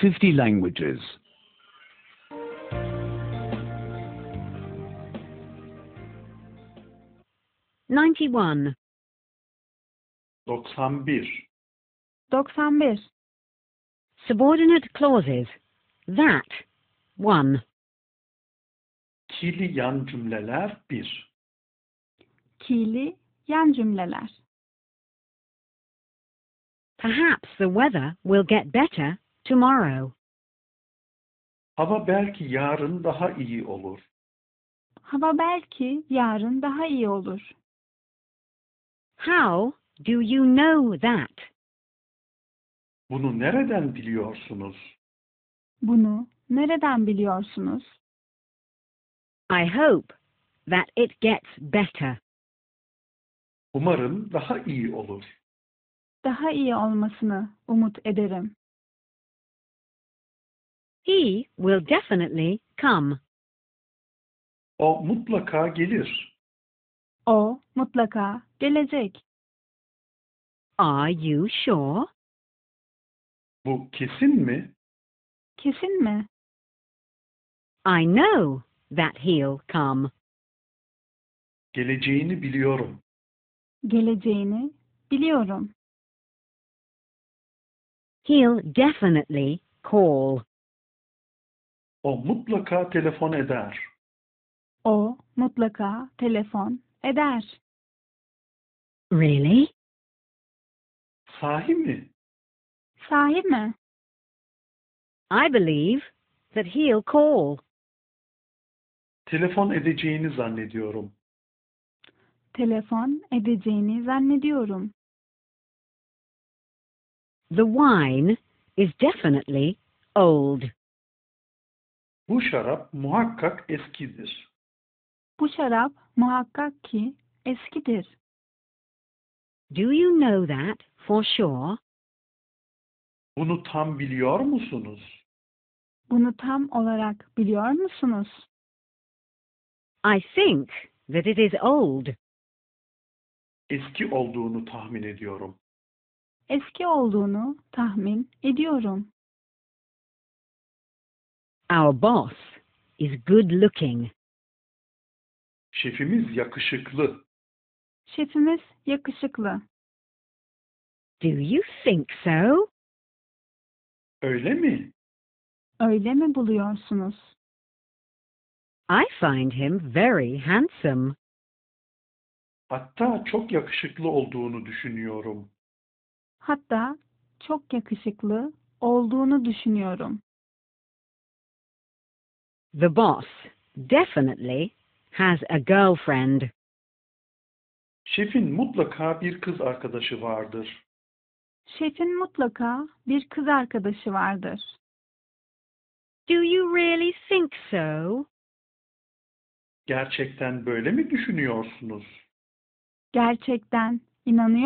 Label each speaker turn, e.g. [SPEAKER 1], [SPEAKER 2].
[SPEAKER 1] 50 languages. Ninety-one. 91 Subordinate clauses. That 1 Kili yan cümleler Kili yan cümleler Perhaps the weather will get better tomorrow.
[SPEAKER 2] Hava belki yarın daha iyi olur.
[SPEAKER 1] Hava belki yarın daha iyi olur. How do you know that?
[SPEAKER 2] Bunu nereden biliyorsunuz?
[SPEAKER 1] Bunu nereden biliyorsunuz? I hope that it gets better.
[SPEAKER 2] Umarım daha
[SPEAKER 1] iyi olur. Daha iyi olmasını umut ederim. He will definitely come.
[SPEAKER 2] O mutlaka gelir.
[SPEAKER 1] O mutlaka gelecek. Are you sure?
[SPEAKER 2] Bu kesin mi?
[SPEAKER 1] Kesin mi? I know that he'll come.
[SPEAKER 2] Geleceğini biliyorum.
[SPEAKER 1] Geleceğini biliyorum. He'll definitely
[SPEAKER 2] call. O mutlaka telefon eder.
[SPEAKER 1] O mutlaka telefon eder. Really? Sahi mi? Sahi mi? I believe that he'll call. Telefon
[SPEAKER 2] edeceğini zannediyorum.
[SPEAKER 1] Telefon edeceğini zannediyorum. The wine is definitely old. Bu şarap muhakkak eskidir. Bu şarap muhakkak ki eskidir. Do you know that for sure?
[SPEAKER 2] Bunu tam biliyor
[SPEAKER 1] musunuz? Bunu tam olarak biliyor musunuz? I think that it is old. Eski olduğunu tahmin ediyorum. Eski olduğunu tahmin ediyorum. Our boss is good looking. Şefimiz
[SPEAKER 2] yakışıklı.
[SPEAKER 1] Şefimiz yakışıklı. Do you think so? Öyle mi? Öyle mi buluyorsunuz? I find him very handsome. Hatta çok yakışıklı olduğunu düşünüyorum. Hatta çok yakışıklı olduğunu düşünüyorum. The boss definitely has a girlfriend. Şefin mutlaka bir kız
[SPEAKER 2] arkadaşı vardır.
[SPEAKER 1] Şefin mutlaka bir kız arkadaşı vardır. Do you really think so?
[SPEAKER 2] Gerçekten böyle mi düşünüyorsunuz?
[SPEAKER 1] Gerçekten inanıyor